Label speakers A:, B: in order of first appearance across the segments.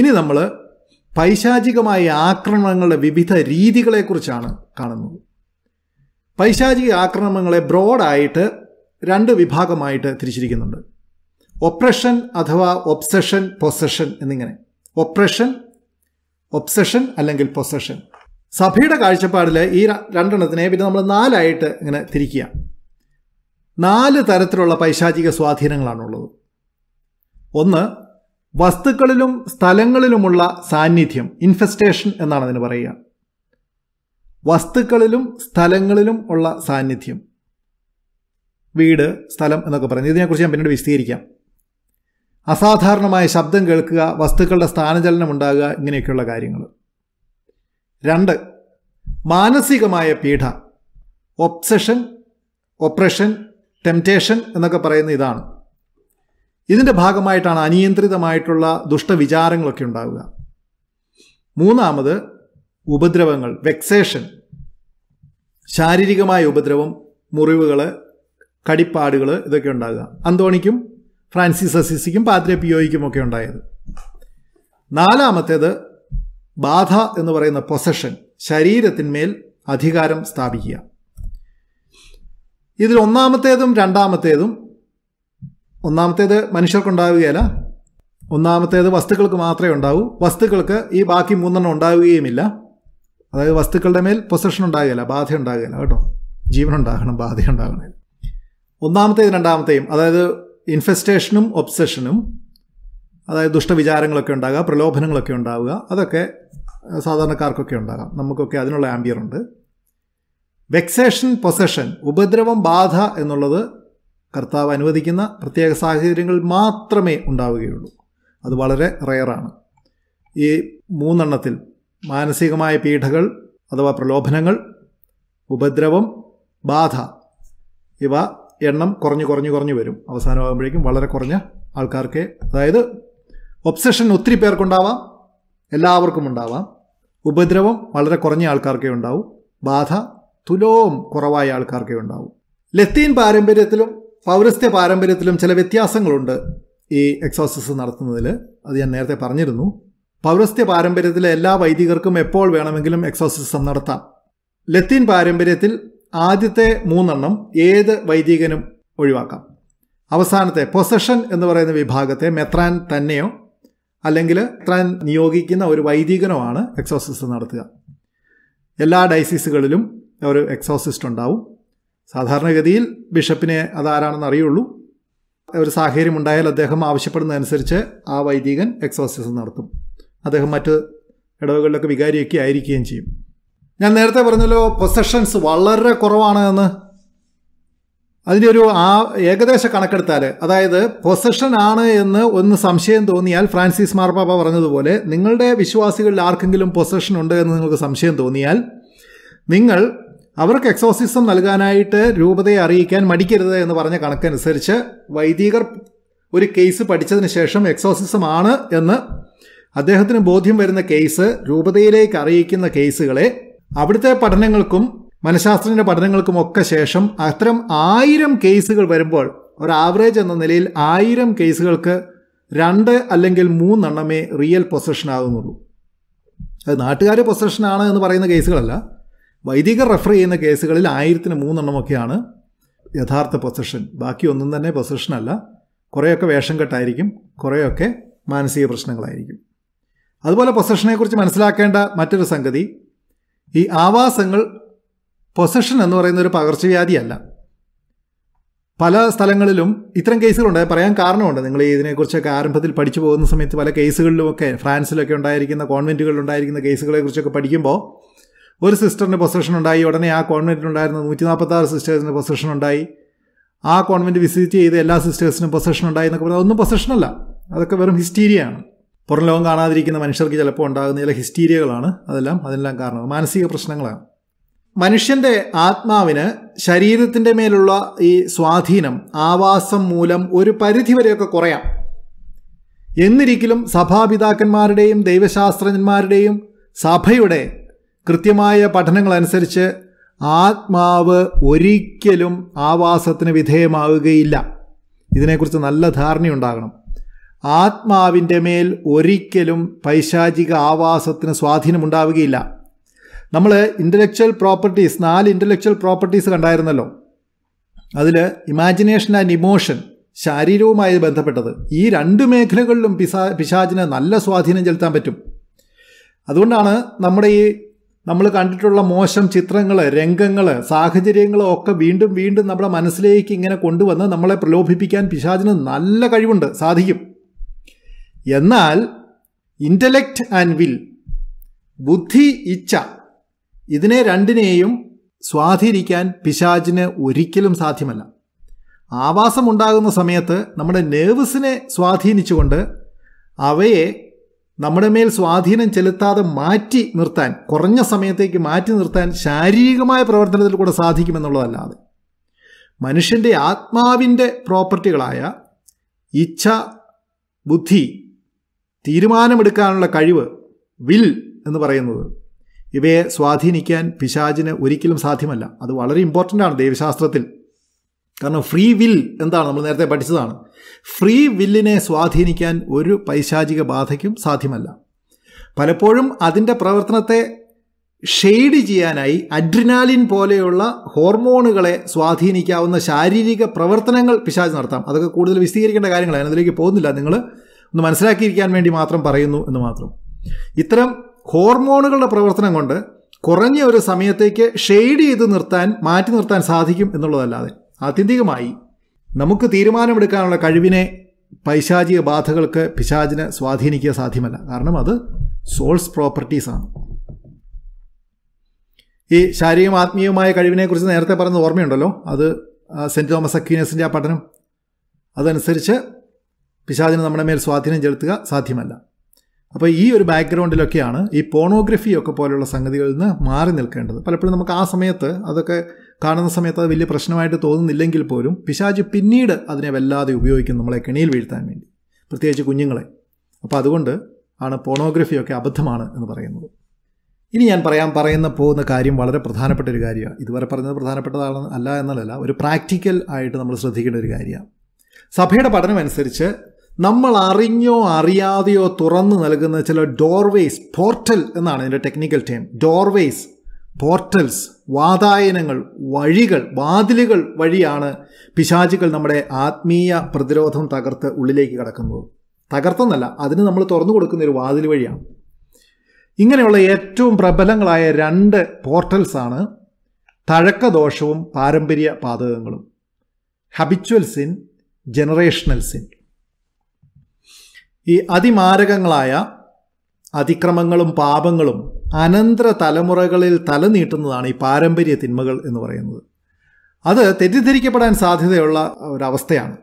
A: ഇനി നമ്മൾ പൈശാചികമായ ആക്രമണങ്ങളുടെ വിവിധ രീതികളെക്കുറിച്ചാണ് കാണുന്നത് പൈശാചിക ആക്രമണങ്ങളെ ബ്രോഡായിട്ട് രണ്ട് വിഭാഗമായിട്ട് തിരിച്ചിരിക്കുന്നുണ്ട് ഒപ്രഷൻ അഥവാ ഒബ്സഷൻ പൊസഷൻ എന്നിങ്ങനെ ഒപ്രഷൻ ഒബ്സഷൻ അല്ലെങ്കിൽ പൊസഷൻ സഭയുടെ കാഴ്ചപ്പാടിൽ ഈ രണ്ടെണ്ണത്തിനെ പിന്നെ നമ്മൾ നാലായിട്ട് ഇങ്ങനെ തിരിക്കുക നാല് തരത്തിലുള്ള പൈശാചിക സ്വാധീനങ്ങളാണുള്ളത് ഒന്ന് വസ്തുക്കളിലും സ്ഥലങ്ങളിലുമുള്ള സാന്നിധ്യം ഇൻഫെസ്റ്റേഷൻ എന്നാണ് അതിന് പറയുക വസ്തുക്കളിലും സ്ഥലങ്ങളിലും ഉള്ള സാന്നിധ്യം വീട് സ്ഥലം എന്നൊക്കെ പറയുന്നത് ഇതിനെക്കുറിച്ച് ഞാൻ പിന്നീട് വിശദീകരിക്കാം അസാധാരണമായ ശബ്ദം കേൾക്കുക വസ്തുക്കളുടെ സ്ഥാനചലനം ഉണ്ടാകുക ഇങ്ങനെയൊക്കെയുള്ള കാര്യങ്ങൾ രണ്ട് മാനസികമായ പീഡ ഒബ്സഷൻ ഒപ്രഷൻ ടെംറ്റേഷൻ എന്നൊക്കെ പറയുന്ന ഇതാണ് ഇതിൻ്റെ ഭാഗമായിട്ടാണ് അനിയന്ത്രിതമായിട്ടുള്ള ദുഷ്ടവിചാരങ്ങളൊക്കെ ഉണ്ടാവുക മൂന്നാമത് ഉപദ്രവങ്ങൾ വെക്സേഷൻ ശാരീരികമായ ഉപദ്രവം മുറിവുകൾ കടിപ്പാടുകൾ ഇതൊക്കെ ഉണ്ടാകുക അന്തോണിക്കും ഫ്രാൻസിസ് അസിസിക്കും പാത്രപിയോയ്ക്കും ഒക്കെ ഉണ്ടായത് നാലാമത്തേത് ബാധ എന്ന് പറയുന്ന പൊസഷൻ ശരീരത്തിന്മേൽ അധികാരം സ്ഥാപിക്കുക ഇതിൽ ഒന്നാമത്തേതും രണ്ടാമത്തേതും ഒന്നാമത്തേത് മനുഷ്യർക്കുണ്ടാവുകയല്ല ഒന്നാമത്തേത് വസ്തുക്കൾക്ക് മാത്രമേ ഉണ്ടാവൂ വസ്തുക്കൾക്ക് ഈ ബാക്കി മൂന്നെണ്ണം ഉണ്ടാവുകയുമില്ല അതായത് വസ്തുക്കളുടെ മേൽ പൊസഷൻ ഉണ്ടാകുകയില്ല ബാധ ഉണ്ടാകുകയില്ല കേട്ടോ ജീവൻ ഉണ്ടാകണം ബാധ ഉണ്ടാകണം ഒന്നാമത്തേത് രണ്ടാമത്തെയും അതായത് ഇൻഫെസ്റ്റേഷനും ഒബ്സഷനും അതായത് ദുഷ്ടവിചാരങ്ങളൊക്കെ ഉണ്ടാകുക പ്രലോഭനങ്ങളൊക്കെ ഉണ്ടാവുക അതൊക്കെ സാധാരണക്കാർക്കൊക്കെ ഉണ്ടാകാം നമുക്കൊക്കെ അതിനുള്ള ആംബിയർ ഉണ്ട് വെക്സേഷൻ പൊസഷൻ ഉപദ്രവം ബാധ എന്നുള്ളത് കർത്താവ് അനുവദിക്കുന്ന പ്രത്യേക സാഹചര്യങ്ങൾ മാത്രമേ ഉണ്ടാവുകയുള്ളൂ അത് വളരെ റെയറാണ് ഈ മൂന്നെണ്ണത്തിൽ മാനസികമായ പീഠകൾ അഥവാ പ്രലോഭനങ്ങൾ ഉപദ്രവം ബാധ ഇവ എണ്ണം കുറഞ്ഞു കുറഞ്ഞു കുറഞ്ഞു വരും അവസാനമാകുമ്പോഴേക്കും വളരെ കുറഞ്ഞ ആൾക്കാർക്ക് അതായത് ഒബ്സഷൻ ഒത്തിരി പേർക്കുണ്ടാവാം എല്ലാവർക്കും ഉണ്ടാവാം ഉപദ്രവം വളരെ കുറഞ്ഞ ആൾക്കാർക്കേ ഉണ്ടാവും ബാധ തുലോം കുറവായ ആൾക്കാർക്കേ ഉണ്ടാവും ലത്തീൻ പാരമ്പര്യത്തിലും പൗരസ്ത്യ പാരമ്പര്യത്തിലും ചില വ്യത്യാസങ്ങളുണ്ട് ഈ എക്സോസിസ് നടത്തുന്നതിൽ അത് ഞാൻ നേരത്തെ പറഞ്ഞിരുന്നു പൗരസ്ത്യ പാരമ്പര്യത്തിലെ എല്ലാ വൈദികർക്കും എപ്പോൾ വേണമെങ്കിലും എക്സോസിസം നടത്താം ലത്തീൻ പാരമ്പര്യത്തിൽ ആദ്യത്തെ മൂന്നെണ്ണം ഏത് വൈദികനും ഒഴിവാക്കാം അവസാനത്തെ പൊസഷൻ എന്ന് പറയുന്ന വിഭാഗത്തെ മെത്രാൻ തന്നെയോ അല്ലെങ്കിൽ മെത്രാൻ നിയോഗിക്കുന്ന ഒരു വൈദികനോ ആണ് എക്സോസിസ് നടത്തുക എല്ലാ ഡൈസീസുകളിലും ഒരു എക്സോസിസ്റ്റ് ഉണ്ടാവും സാധാരണഗതിയിൽ ബിഷപ്പിനെ അതാരാണെന്ന് അറിയുള്ളൂ ഒരു സാഹചര്യം ഉണ്ടായാൽ അദ്ദേഹം ആവശ്യപ്പെടുന്നതനുസരിച്ച് ആ വൈദികൻ എക്സോസിസം നടത്തും അദ്ദേഹം മറ്റ് ഇടവകളിലൊക്കെ വികാരിയൊക്കെ ആയിരിക്കുകയും ചെയ്യും ഞാൻ നേരത്തെ പറഞ്ഞല്ലോ പൊസഷൻസ് വളരെ കുറവാണ് എന്ന് അതിൻ്റെ ഒരു ആ ഏകദേശ കണക്കെടുത്താൽ അതായത് പൊസഷൻ ആണ് എന്ന് ഒന്ന് സംശയം തോന്നിയാൽ ഫ്രാൻസിസ് മാർപ്പാപ്പ പറഞ്ഞതുപോലെ നിങ്ങളുടെ വിശ്വാസികളിൽ ആർക്കെങ്കിലും പൊസഷൻ ഉണ്ട് എന്ന് നിങ്ങൾക്ക് സംശയം തോന്നിയാൽ നിങ്ങൾ അവർക്ക് എക്സോസിസം നൽകാനായിട്ട് രൂപതയെ അറിയിക്കാൻ മടിക്കരുത് എന്ന് പറഞ്ഞ കണക്കനുസരിച്ച് വൈദികർ ഒരു കേസ് പഠിച്ചതിന് ശേഷം എക്സോസിസം ആണ് എന്ന് അദ്ദേഹത്തിന് ബോധ്യം വരുന്ന കേസ് രൂപതയിലേക്ക് അറിയിക്കുന്ന കേസുകളെ അവിടുത്തെ പഠനങ്ങൾക്കും മനഃശാസ്ത്രജ്ഞ പഠനങ്ങൾക്കും ഒക്കെ ശേഷം അത്തരം ആയിരം കേസുകൾ വരുമ്പോൾ ഒരു ആവറേജ് എന്ന നിലയിൽ ആയിരം കേസുകൾക്ക് രണ്ട് അല്ലെങ്കിൽ മൂന്നെണ്ണമേ റിയൽ പൊസഷൻ ആകുന്നുള്ളൂ അത് നാട്ടുകാർ പൊസഷനാണ് എന്ന് പറയുന്ന കേസുകളല്ല വൈദികർ റെഫർ ചെയ്യുന്ന കേസുകളിൽ ആയിരത്തിന് മൂന്നെണ്ണമൊക്കെയാണ് യഥാർത്ഥ പൊസഷൻ ബാക്കി ഒന്നും തന്നെ പൊസഷനല്ല കുറേയൊക്കെ വേഷം കെട്ടായിരിക്കും കുറേയൊക്കെ മാനസിക പ്രശ്നങ്ങളായിരിക്കും അതുപോലെ പൊസഷനെക്കുറിച്ച് മനസ്സിലാക്കേണ്ട മറ്റൊരു സംഗതി ഈ ആവാസങ്ങൾ പൊസഷൻ എന്ന് പറയുന്ന ഒരു പകർച്ചവ്യാധിയല്ല പല സ്ഥലങ്ങളിലും ഇത്തരം കേസുകളുണ്ട് പറയാൻ കാരണമുണ്ട് നിങ്ങൾ ഇതിനെക്കുറിച്ചൊക്കെ ആരംഭത്തിൽ പഠിച്ചു പോകുന്ന സമയത്ത് പല കേസുകളിലുമൊക്കെ ഫ്രാൻസിലൊക്കെ ഉണ്ടായിരിക്കുന്ന കോൺവെൻറ്റുകളിലുണ്ടായിരിക്കുന്ന കേസുകളെക്കുറിച്ചൊക്കെ പഠിക്കുമ്പോൾ ഒരു സിസ്റ്ററിൻ്റെ പൊസഷൻ ഉണ്ടായി ഉടനെ ആ കോൺവെൻറ്റിലുണ്ടായിരുന്ന നൂറ്റി നാൽപ്പത്താറ് സിസ്റ്റേഴ്സിൻ്റെ പൊസഷൻ ഉണ്ടായി ആ കോൺവെൻറ്റ് വിസിറ്റ് ചെയ്ത് എല്ലാ സിസ്റ്റേഴ്സിനും പൊസഷൻ ഉണ്ടായി എന്നൊക്കെ പറഞ്ഞാൽ ഒന്നും പൊസഷനല്ല അതൊക്കെ വെറും ഹിസ്റ്റീരിയയാണ് പുറം ലോകം കാണാതിരിക്കുന്ന മനുഷ്യർക്ക് ചിലപ്പോൾ ഉണ്ടാകുന്ന ചില ഹിസ്റ്റീരിയകളാണ് അതെല്ലാം അതെല്ലാം കാരണം മാനസിക പ്രശ്നങ്ങളാണ് മനുഷ്യൻ്റെ ആത്മാവിന് ശരീരത്തിൻ്റെ മേലുള്ള ഈ സ്വാധീനം ആവാസം മൂലം ഒരു പരിധി വരെയൊക്കെ കുറയാം എന്നിരിക്കലും സഭാപിതാക്കന്മാരുടെയും ദൈവശാസ്ത്രജ്ഞന്മാരുടെയും സഭയുടെ കൃത്യമായ പഠനങ്ങളനുസരിച്ച് ആത്മാവ് ഒരിക്കലും ആവാസത്തിന് വിധേയമാവുകയില്ല ഇതിനെക്കുറിച്ച് നല്ല ധാരണയുണ്ടാകണം ആത്മാവിൻ്റെ മേൽ ഒരിക്കലും പൈശാചിക ആവാസത്തിന് സ്വാധീനമുണ്ടാവുകയില്ല നമ്മൾ ഇൻ്റലക്ച്വൽ പ്രോപ്പർട്ടീസ് നാല് ഇൻ്റലക്ച്വൽ പ്രോപ്പർട്ടീസ് കണ്ടായിരുന്നല്ലോ അതിൽ ഇമാജിനേഷൻ ആൻഡ് ഇമോഷൻ ശാരീരവുമായി ബന്ധപ്പെട്ടത് ഈ രണ്ട് മേഖലകളിലും പിശാ പിശാചിന് നല്ല സ്വാധീനം ചെലുത്താൻ പറ്റും അതുകൊണ്ടാണ് നമ്മുടെ ഈ നമ്മൾ കണ്ടിട്ടുള്ള മോശം ചിത്രങ്ങൾ രംഗങ്ങൾ സാഹചര്യങ്ങളും ഒക്കെ വീണ്ടും വീണ്ടും നമ്മുടെ മനസ്സിലേക്ക് ഇങ്ങനെ കൊണ്ടുവന്ന് നമ്മളെ പ്രലോഭിപ്പിക്കാൻ പിശാചിന് നല്ല കഴിവുണ്ട് സാധിക്കും എന്നാൽ ഇൻ്റലക്റ്റ് ആൻഡ് വിൽ ബുദ്ധി ഇച്ഛ ഇതിനെ രണ്ടിനെയും സ്വാധീനിക്കാൻ പിശാചിന് ഒരിക്കലും സാധ്യമല്ല ആവാസമുണ്ടാകുന്ന സമയത്ത് നമ്മുടെ നേവ്സിനെ സ്വാധീനിച്ചുകൊണ്ട് അവയെ നമ്മുടെ മേൽ സ്വാധീനം ചെലുത്താതെ മാറ്റി നിർത്താൻ കുറഞ്ഞ സമയത്തേക്ക് മാറ്റി നിർത്താൻ ശാരീരികമായ പ്രവർത്തനത്തിൽ കൂടെ സാധിക്കുമെന്നുള്ളതല്ലാതെ മനുഷ്യൻ്റെ ആത്മാവിൻ്റെ പ്രോപ്പർട്ടികളായ ഇച്ഛ ബുദ്ധി തീരുമാനമെടുക്കാനുള്ള കഴിവ് വിൽ എന്ന് പറയുന്നത് ഇവയെ സ്വാധീനിക്കാൻ പിശാചിന് ഒരിക്കലും സാധ്യമല്ല അത് വളരെ ഇമ്പോർട്ടൻ്റ് ആണ് ദൈവശാസ്ത്രത്തിൽ കാരണം ഫ്രീ വിൽ എന്താണ് നമ്മൾ നേരത്തെ പഠിച്ചതാണ് ഫ്രീ വില്ലിനെ സ്വാധീനിക്കാൻ ഒരു പൈശാചിക ബാധയ്ക്കും സാധ്യമല്ല പലപ്പോഴും അതിൻ്റെ പ്രവർത്തനത്തെ ഷെയ്ഡ് ചെയ്യാനായി അഡ്രിനാലിൻ പോലെയുള്ള ഹോർമോണുകളെ സ്വാധീനിക്കാവുന്ന ശാരീരിക പ്രവർത്തനങ്ങൾ പിശാച് നടത്താം അതൊക്കെ കൂടുതൽ വിശദീകരിക്കേണ്ട കാര്യങ്ങളാണ് അതിലേക്ക് പോകുന്നില്ല നിങ്ങൾ ഒന്ന് മനസ്സിലാക്കിയിരിക്കാൻ വേണ്ടി മാത്രം പറയുന്നു എന്ന് മാത്രം ഇത്തരം ഹോർമോണുകളുടെ പ്രവർത്തനം കൊണ്ട് കുറഞ്ഞ ഒരു സമയത്തേക്ക് ഷെയ്ഡ് ചെയ്ത് നിർത്താൻ മാറ്റി നിർത്താൻ സാധിക്കും എന്നുള്ളതല്ലാതെ ആത്യന്തികമായി നമുക്ക് തീരുമാനമെടുക്കാനുള്ള കഴിവിനെ പൈശാചിക ബാധകൾക്ക് പിശാചിനെ സ്വാധീനിക്കുക സാധ്യമല്ല കാരണം അത് സോൾസ് പ്രോപ്പർട്ടീസാണ് ഈ ശാരീരികം ആത്മീയമായ കഴിവിനെക്കുറിച്ച് നേരത്തെ പറഞ്ഞ ഓർമ്മയുണ്ടല്ലോ അത് സെൻറ്റ് തോമസ് അക്വീനസിൻ്റെ ആ പഠനം അതനുസരിച്ച് പിശാചിന് നമ്മുടെ മേൽ സ്വാധീനം ചെലുത്തുക സാധ്യമല്ല അപ്പോൾ ഈ ഒരു ബാക്ക്ഗ്രൗണ്ടിലൊക്കെയാണ് ഈ ഒക്കെ പോലുള്ള സംഗതികളിൽ നിന്ന് മാറി നിൽക്കേണ്ടത് പലപ്പോഴും നമുക്ക് ആ സമയത്ത് അതൊക്കെ കാണുന്ന സമയത്ത് അത് വലിയ പ്രശ്നമായിട്ട് തോന്നുന്നില്ലെങ്കിൽ പോലും പിശാജ് പിന്നീട് അതിനെ വല്ലാതെ ഉപയോഗിക്കും നമ്മളെ കെണിയിൽ വീഴ്ത്താൻ വേണ്ടി പ്രത്യേകിച്ച് കുഞ്ഞുങ്ങളെ അപ്പോൾ അതുകൊണ്ട് ആണ് പോണോഗ്രഫിയൊക്കെ അബദ്ധമാണ് എന്ന് പറയുന്നത് ഇനി ഞാൻ പറയാൻ പറയുന്ന പോകുന്ന കാര്യം വളരെ പ്രധാനപ്പെട്ട ഒരു കാര്യമാണ് ഇതുവരെ പറഞ്ഞത് പ്രധാനപ്പെട്ടതാണ് അല്ല എന്നല്ല ഒരു പ്രാക്ടിക്കൽ ആയിട്ട് നമ്മൾ ശ്രദ്ധിക്കേണ്ട ഒരു കാര്യമാണ് സഭയുടെ പഠനം അനുസരിച്ച് നമ്മൾ അറിഞ്ഞോ അറിയാതെയോ തുറന്നു നൽകുന്ന ചില ഡോർവേസ് പോർട്ടൽ എന്നാണ് ഇതിൻ്റെ ടെക്നിക്കൽ ടേം ഡോർവേസ് പോർട്ടൽസ് വാതായനങ്ങൾ വഴികൾ വാതിലുകൾ വഴിയാണ് പിശാചുകൾ നമ്മുടെ ആത്മീയ പ്രതിരോധം തകർത്ത് ഉള്ളിലേക്ക് കടക്കുന്നത് തകർത്തെന്നല്ല അതിന് നമ്മൾ തുറന്നു കൊടുക്കുന്ന ഒരു വാതിൽ വഴിയാണ് ഇങ്ങനെയുള്ള ഏറ്റവും പ്രബലങ്ങളായ രണ്ട് പോർട്ടൽസാണ് തഴക്കദോഷവും പാരമ്പര്യ പാതകങ്ങളും ഹബിച്വൽ സിൻ ജനറേഷണൽ സിൻ ഈ അതിമാരകങ്ങളായ അതിക്രമങ്ങളും പാപങ്ങളും അനന്തര തലമുറകളിൽ തലനീട്ടുന്നതാണ് ഈ പാരമ്പര്യ തിന്മകൾ എന്ന് പറയുന്നത് അത് തെറ്റിദ്ധരിക്കപ്പെടാൻ സാധ്യതയുള്ള ഒരവസ്ഥയാണ്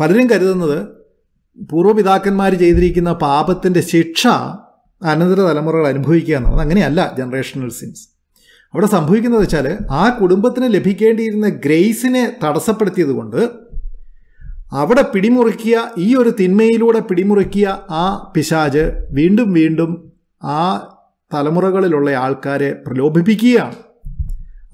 A: പലരും കരുതുന്നത് പൂർവ്വപിതാക്കന്മാർ ചെയ്തിരിക്കുന്ന പാപത്തിൻ്റെ ശിക്ഷ അനന്തര തലമുറകൾ അനുഭവിക്കുക എന്നുള്ളത് അങ്ങനെയല്ല ജനറേഷണൽ സിൻസ് അവിടെ സംഭവിക്കുന്നത് വെച്ചാൽ ആ കുടുംബത്തിന് ലഭിക്കേണ്ടിയിരുന്ന ഗ്രേസിനെ തടസ്സപ്പെടുത്തിയത് കൊണ്ട് അവിടെ പിടിമുറുക്കിയ ഈ ഒരു തിന്മയിലൂടെ പിടിമുറുക്കിയ ആ പിശാജ് വീണ്ടും വീണ്ടും ആ തലമുറകളിലുള്ള ആൾക്കാരെ പ്രലോഭിപ്പിക്കുകയാണ്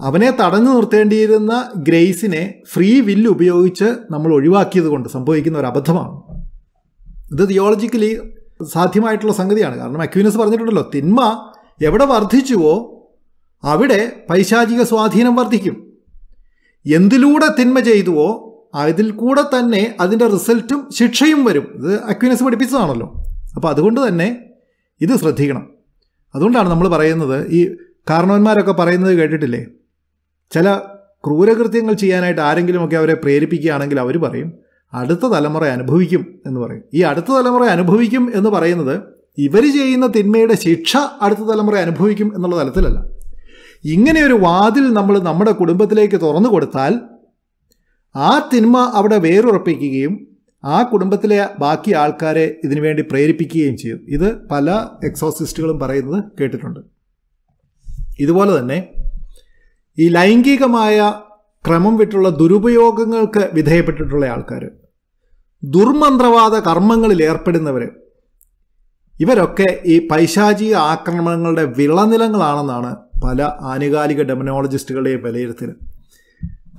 A: അവനെ തടഞ്ഞു നിർത്തേണ്ടിയിരുന്ന ഗ്രേസിനെ ഫ്രീ വില്ല് ഉപയോഗിച്ച് നമ്മൾ ഒഴിവാക്കിയത് കൊണ്ട് സംഭവിക്കുന്ന ഒരു അബദ്ധമാണ് ഇത് തിയോളജിക്കലി സാധ്യമായിട്ടുള്ള സംഗതിയാണ് കാരണം അക്യൂനസ് പറഞ്ഞിട്ടുണ്ടല്ലോ തിന്മ എവിടെ വർദ്ധിച്ചുവോ അവിടെ പൈശാചിക സ്വാധീനം വർദ്ധിക്കും എന്തിലൂടെ തിന്മ ചെയ്തുവോ ഇതിൽ കൂടെ തന്നെ അതിൻ്റെ റിസൾട്ടും ശിക്ഷയും വരും ഇത് അക്വിനസ് പഠിപ്പിച്ചതാണല്ലോ അപ്പോൾ അതുകൊണ്ട് തന്നെ ഇത് ശ്രദ്ധിക്കണം അതുകൊണ്ടാണ് നമ്മൾ പറയുന്നത് ഈ കാരണവന്മാരൊക്കെ പറയുന്നത് കേട്ടിട്ടില്ലേ ചില ക്രൂരകൃത്യങ്ങൾ ചെയ്യാനായിട്ട് ആരെങ്കിലുമൊക്കെ അവരെ പ്രേരിപ്പിക്കുകയാണെങ്കിൽ അവർ പറയും അടുത്ത തലമുറ അനുഭവിക്കും എന്ന് പറയും ഈ അടുത്ത തലമുറ അനുഭവിക്കും എന്ന് പറയുന്നത് ഇവർ ചെയ്യുന്ന തിന്മയുടെ ശിക്ഷ അടുത്ത തലമുറ അനുഭവിക്കും എന്നുള്ള തലത്തിലല്ല ഇങ്ങനെ ഒരു വാതിൽ നമ്മൾ നമ്മുടെ കുടുംബത്തിലേക്ക് തുറന്നു കൊടുത്താൽ ആ തിന്മ അവിടെ വേറുറപ്പിക്കുകയും ആ കുടുംബത്തിലെ ബാക്കി ആൾക്കാരെ ഇതിനുവേണ്ടി പ്രേരിപ്പിക്കുകയും ചെയ്യും ഇത് പല എക്സോസിസ്റ്റുകളും പറയുന്നത് കേട്ടിട്ടുണ്ട് ഇതുപോലെ തന്നെ ഈ ലൈംഗികമായ ക്രമം വിട്ടുള്ള ദുരുപയോഗങ്ങൾക്ക് വിധേയപ്പെട്ടിട്ടുള്ള ആൾക്കാർ ദുർമന്ത്രവാദ കർമ്മങ്ങളിൽ ഏർപ്പെടുന്നവർ ഇവരൊക്കെ ഈ പൈശാചിക ആക്രമണങ്ങളുടെ വിളനിലങ്ങളാണെന്നാണ് പല ആനുകാലിക ഡെമനോളജിസ്റ്റുകളുടെയും വിലയിരുത്തൽ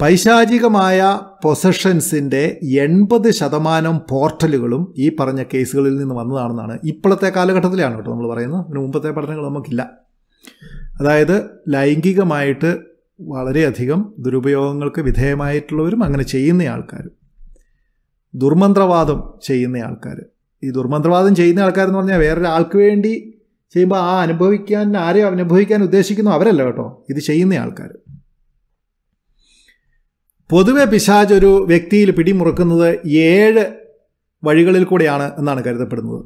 A: പൈശാചികമായ പൊസഷൻസിൻ്റെ എൺപത് ശതമാനം പോർട്ടലുകളും ഈ പറഞ്ഞ കേസുകളിൽ നിന്ന് വന്നതാണെന്നാണ് ഇപ്പോഴത്തെ കാലഘട്ടത്തിലാണ് കേട്ടോ നമ്മൾ പറയുന്നത് അതിന് മുമ്പത്തെ പഠനങ്ങൾ നമുക്കില്ല അതായത് ലൈംഗികമായിട്ട് വളരെയധികം ദുരുപയോഗങ്ങൾക്ക് വിധേയമായിട്ടുള്ളവരും അങ്ങനെ ചെയ്യുന്ന ആൾക്കാർ ദുർമന്ത്രവാദം ചെയ്യുന്ന ആൾക്കാർ ഈ ദുർമന്ത്രവാദം ചെയ്യുന്ന ആൾക്കാരെന്ന് പറഞ്ഞാൽ വേറൊരാൾക്ക് വേണ്ടി ചെയ്യുമ്പോൾ ആ അനുഭവിക്കാൻ ആരെയും അനുഭവിക്കാൻ ഉദ്ദേശിക്കുന്നു അവരല്ല കേട്ടോ ഇത് ചെയ്യുന്ന ആൾക്കാർ പൊതുവെ പിശാജ് ഒരു വ്യക്തിയിൽ പിടിമുറുക്കുന്നത് ഏഴ് വഴികളിൽ കൂടെയാണ് എന്നാണ് കരുതപ്പെടുന്നത്